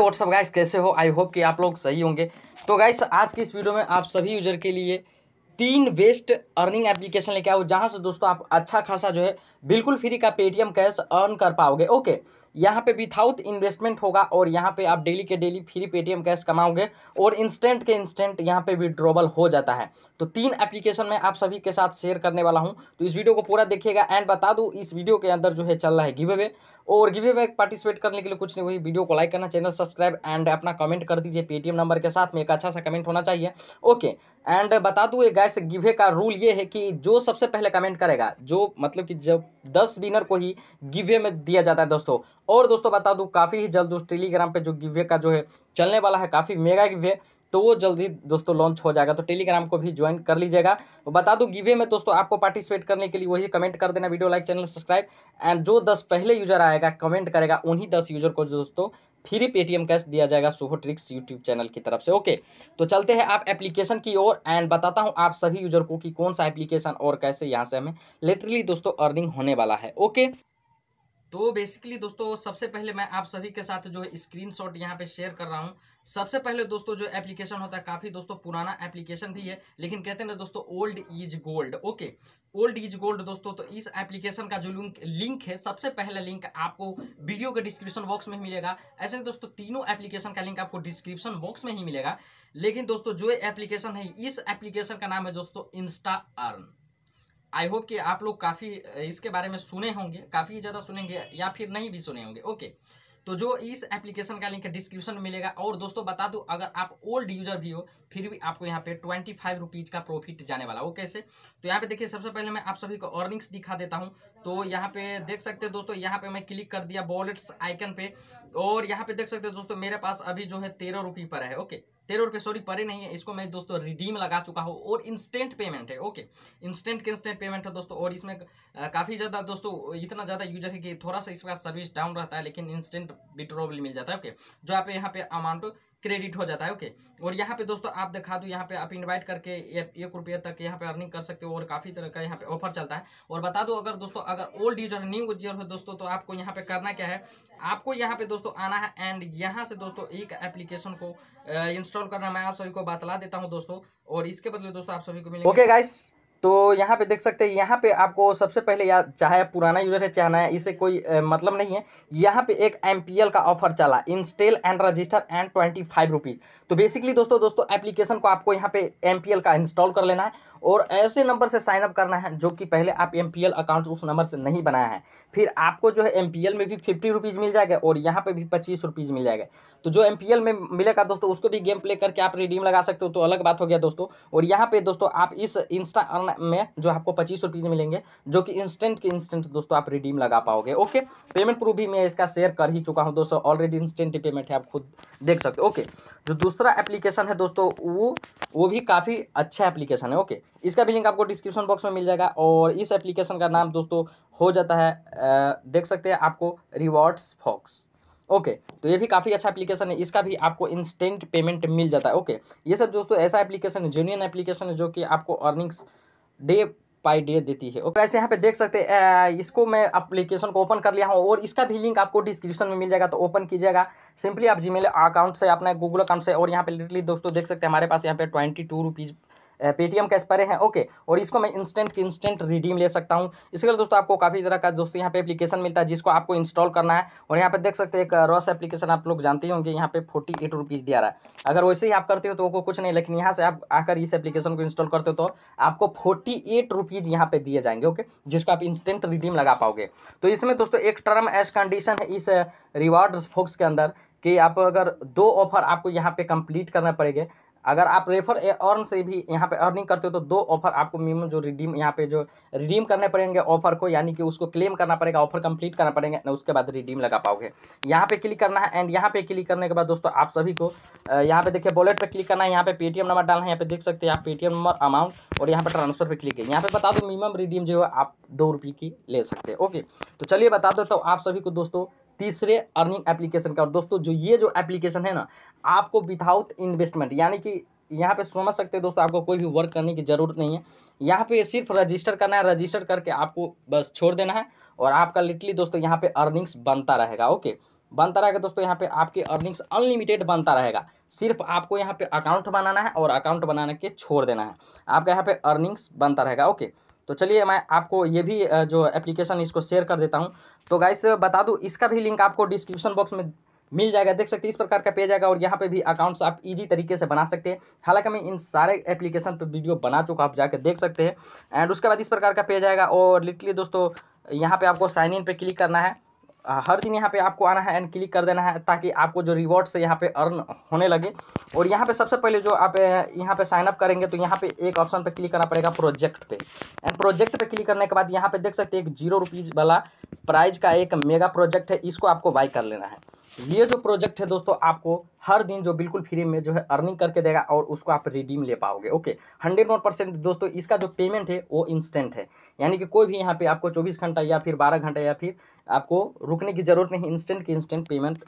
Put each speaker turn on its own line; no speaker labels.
WhatsApp guys कैसे हो I hope कि आप लोग सही होंगे तो गाइस आज की इस वीडियो में आप सभी यूजर के लिए तीन बेस्ट अर्निंग एप्लीकेशन लेके आओ जहाँ से दोस्तों आप अच्छा खासा जो है बिल्कुल फ्री का पेटीएम कैश अर्न कर पाओगे ओके यहाँ पे विथाउट इन्वेस्टमेंट होगा और यहाँ पे आप डेली के डेली फ्री पेटीएम कैश कमाओगे और इंस्टेंट के इंस्टेंट यहाँ पे विड्रोवल हो जाता है तो तीन एप्लीकेशन में आप सभी के साथ शेयर करने वाला हूँ तो इस वीडियो को पूरा देखिएगा एंड बता दूँ इस वीडियो के अंदर जो है चल रहा है गिवे वे और गिवे वे पार्टिसिपेट करने के लिए कुछ नहीं हुई वीडियो को लाइक करना चैनल सब्सक्राइब एंड अपना कमेंट कर दीजिए पेटीएम नंबर के साथ में एक अच्छा सा कमेंट होना चाहिए ओके एंड बता दूँ गैस गिवे का रूल ये है कि जो सबसे पहले कमेंट करेगा जो मतलब कि जब दस विनर को ही गिवे में दिया जाता है दोस्तों और दोस्तों बता दूं काफ़ी ही जल्द उस टेलीग्राम पे जो गिवे का जो है चलने वाला है काफ़ी मेगा गिवे तो वो जल्दी दोस्तों लॉन्च हो जाएगा तो टेलीग्राम को भी ज्वाइन कर लीजिएगा बता दूं गिवे में दोस्तों आपको पार्टिसिपेट करने के लिए वही कमेंट कर देना video like channel subscribe and जो दस पहले यूजर आएगा कमेंट करेगा उन्हीं दस यूजर को दोस्तों फ्री पेटीएम कैश दिया जाएगा सोहो ट्रिक्स यूट्यूब चैनल की तरफ से ओके तो चलते हैं आप एप्लीकेशन की ओर एंड बताता हूँ आप सभी यूजर को कि कौन सा एप्लीकेशन और कैसे यहाँ से हमें लेटरली दोस्तों अर्निंग होने वाला है ओके तो बेसिकली दोस्तों सबसे पहले मैं आप सभी के साथ जो है स्क्रीन शॉट यहाँ पे शेयर कर रहा हूँ सबसे पहले दोस्तों जो एप्लीकेशन होता है काफ़ी दोस्तों पुराना एप्लीकेशन भी है लेकिन कहते हैं ना दोस्तों old is gold okay old is gold दोस्तों तो इस एप्लीकेशन का जो लिंक लिंक है सबसे पहला लिंक आपको वीडियो के डिस्क्रिप्शन बॉक्स में ही मिलेगा ऐसे ही दोस्तों तीनों एप्लीकेशन का लिंक आपको डिस्क्रिप्शन बॉक्स में ही मिलेगा लेकिन दोस्तों जो एप्लीकेशन है इस एप्लीकेशन का नाम है दोस्तों इंस्टा अर्न आई होप कि आप लोग काफ़ी इसके बारे में सुने होंगे काफ़ी ज़्यादा सुनेंगे या फिर नहीं भी सुने होंगे ओके तो जो इस एप्लीकेशन का लिंक डिस्क्रिप्शन में मिलेगा और दोस्तों बता दूं अगर आप ओल्ड यूजर भी हो फिर भी आपको यहाँ पे ट्वेंटी फाइव रुपीज़ का प्रॉफिट जाने वाला वो कैसे तो यहाँ पे देखिए सबसे पहले मैं आप सभी को अर्निंग्स दिखा देता हूँ तो यहाँ पे देख सकते हैं दोस्तों यहाँ पे मैं क्लिक कर दिया वॉलेट्स आइकन पे और यहाँ पे देख सकते हैं दोस्तों मेरे पास अभी जो है तेरह रुपये पर है ओके तेरह रुपये सॉरी परे नहीं है इसको मैं दोस्तों रिडीम लगा चुका हूँ और इंस्टेंट पेमेंट है ओके इंस्टेंट इंस्टेंट पेमेंट है दोस्तों और इसमें काफ़ी ज़्यादा दोस्तों इतना ज़्यादा यूजर है कि थोड़ा सा इसका सर्विस डाउन रहता है लेकिन इंस्टेंट विड्रॉवल मिल जाता है ओके जो आप यहाँ पे अमाउंट क्रेडिट हो जाता है ओके और यहाँ पे दोस्तों आप दिखा दूँ यहाँ पे आप इन्वाइट करके एक रुपये तक यहाँ पे अर्निंग कर सकते हो और काफ़ी तरह का यहाँ पे ऑफर चलता है और बता दो अगर दोस्तों अगर ओल्ड यूजर न्यू यूजर हो दोस्तों तो आपको यहाँ पे करना क्या है आपको यहाँ पे दोस्तों आना है एंड यहाँ से दोस्तों एक एप्लीकेशन को इंस्टॉल करना मैं आप सभी को बतला देता हूँ दोस्तों और इसके बदले दोस्तों आप सभी को मिलेगा ओके गाइस तो यहाँ पे देख सकते हैं यहाँ पे आपको सबसे पहले या चाहे पुराना यूज़र है चाहे नया इसे कोई ए, मतलब नहीं है यहाँ पे एक एम का ऑफर चला install and register and twenty five rupees तो बेसिकली दोस्तों दोस्तों एप्लीकेशन को आपको यहाँ पे एम का इंस्टॉल कर लेना है और ऐसे नंबर से साइनअप करना है जो कि पहले आप एम अकाउंट उस नंबर से नहीं बनाया है फिर आपको जो है एम में भी फिफ्टी रुपीज़ मिल जाएगा और यहाँ पर भी पच्चीस रुपीज़ मिल जाएगा तो जो एम में मिलेगा दोस्तों उसको भी गेम प्ले करके आप रिडीम लगा सकते हो तो अलग बात हो गया दोस्तों और यहाँ पर दोस्तों आप इस इंस्टा में, में जो आपको पच्चीस रुपीज़ मिलेंगे जो कि इंस्टेंट के इंस्टेंट दोस्तों आप रिडीम लगा पाओगे ओके पेमेंट प्रूफ भी मैं इसका शेयर कर ही चुका हूँ दोस्तों ऑलरेडी इंस्टेंट पेमेंट है आप खुद देख सकते हो ओके जो दूसरा एप्लीकेशन है दोस्तों वो वो भी काफ़ी अच्छा एप्लीकेशन है ओके इसका भी लिंक आपको डिस्क्रिप्शन बॉक्स में मिल जाएगा और इस एप्लीकेशन का नाम दोस्तों हो जाता है देख सकते हैं आपको रिवॉर्ड्स फॉक्स ओके okay, तो ये भी काफ़ी अच्छा एप्लीकेशन है इसका भी आपको इंस्टेंट पेमेंट मिल जाता है ओके okay, ये सब दोस्तों ऐसा एप्लीकेशन है जूनियन एप्लीकेशन है जो कि आपको अर्निंग्स डे बाई डे देती है ओके ऐसे यहाँ पे देख सकते हैं इसको मैं अप्लीकेशन को ओपन कर लिया हूँ और इसका भी लिंक आपको डिस्क्रिप्शन में मिल जाएगा तो ओपन कीजिएगा सिंपली आप जीमेल अकाउंट से अपना गूगल अकाउंट से और यहाँ पे लिटली दोस्तों देख सकते हैं हमारे पास यहाँ पे ट्वेंटी टू रुपीज़ पेटीएम का एक्सपायर है ओके और इसको मैं इंस्टेंट इंस्टेंट रिडीम ले सकता हूँ इसके लिए दोस्तों आपको काफ़ी तरह का दोस्तों यहाँ पे एप्लीकेशन मिलता है जिसको आपको इंस्टॉल करना है और यहाँ पे देख सकते हैं एक रॉस एप्लीकेशन आप लोग जानते होंगे यहाँ पे फोर्टी एट रुपीज़ दिया रहा है अगर वैसे ही आप करते हो तो वो कुछ नहीं लेकिन यहाँ से आप आकर इस एप्लीकेशन को इंस्टॉल करते हो तो आपको फोर्टी एट रुपीज़ यहाँ पर दिए जाएंगे ओके जिसको आप इंस्टेंट रिडीम लगा पाओगे तो इसमें दोस्तों एक टर्म एज कंडीशन है इस रिवार्ड फोक्स के अंदर कि आप अगर दो ऑफर आपको यहाँ पे कंप्लीट करना पड़ेगा अगर आप रेफर अर्न से भी यहाँ पे अर्निंग करते हो तो दो ऑफर आपको मिनिमम जो रिडीम यहाँ पे जो रिडीम करने पड़ेंगे ऑफर को यानी कि उसको क्लेम करना पड़ेगा ऑफर कंप्लीट करना पड़ेंगे उसके बाद रिडीम लगा पाओगे यहाँ पे क्लिक करना है एंड यहाँ पे क्लिक करने के बाद दोस्तों आप सभी को यहाँ पे देखिए वॉलेट पर क्लिक करना है यहाँ पे पेटीएम नंबर डालना है यहाँ पे देख सकते हैं आप पेटीएम नंबर अमाउंट और यहाँ पर ट्रांसफर पर क्लिक है यहाँ पे बता दो मिनिमम रिडीम जो है आप दो रुपये की ले सकते हैं ओके तो चलिए बता दो तो आप सभी को दोस्तों तीसरे अर्निंग एप्लीकेशन का और दोस्तों जो ये जो एप्लीकेशन है ना आपको विथाउट इन्वेस्टमेंट यानी कि यहाँ पे समझ सकते हैं दोस्तों आपको कोई भी वर्क करने की ज़रूरत नहीं है यहाँ पे सिर्फ रजिस्टर करना है रजिस्टर करके आपको बस छोड़ देना है और आपका लिटली दोस्तों यहाँ पे अर्निंग्स बनता रहेगा ओके बनता रहेगा दोस्तों यहाँ पे आपके अर्निंग्स अनलिमिटेड बनता रहेगा सिर्फ आपको यहाँ पे अकाउंट बनाना है और अकाउंट बनाने के छोड़ देना है आपका यहाँ पे अर्निंग्स बनता रहेगा ओके तो चलिए मैं आपको ये भी जो एप्लीकेशन इसको शेयर कर देता हूँ तो गाइस बता दूँ इसका भी लिंक आपको डिस्क्रिप्शन बॉक्स में मिल जाएगा देख सकते हैं इस प्रकार का पेज आएगा और यहाँ पे भी अकाउंट्स आप इजी तरीके से बना सकते हैं हालांकि मैं इन सारे एप्लीकेशन पे वीडियो बना चुका आप जाके देख सकते हैं एंड उसके बाद इस प्रकार का पेज आएगा और लिटली दोस्तों यहाँ पे आपको साइन इन पे क्लिक करना है हर दिन यहाँ पे आपको आना है एंड क्लिक कर देना है ताकि आपको जो रिवॉर्ड्स है यहाँ पे अर्न होने लगे और यहाँ पे सबसे पहले जो आप यहाँ पे साइन अप करेंगे तो यहाँ पे एक ऑप्शन पे क्लिक करना पड़ेगा प्रोजेक्ट पे एंड प्रोजेक्ट पे क्लिक करने के बाद यहाँ पे देख सकते हैं एक जीरो रुपीज़ वाला प्राइज का एक मेगा प्रोजेक्ट है इसको आपको बाई कर लेना है ये जो प्रोजेक्ट है दोस्तों आपको हर दिन जो बिल्कुल फ्री में जो है अर्निंग करके देगा और उसको आप रिडीम ले पाओगे ओके हंड्रेड वन परसेंट दोस्तों इसका जो पेमेंट है वो इंस्टेंट है यानी कि कोई भी यहाँ पे आपको चौबीस घंटा या फिर बारह घंटा या फिर आपको रुकने की ज़रूरत नहीं इंस्टेंट की इंस्टेंट पेमेंट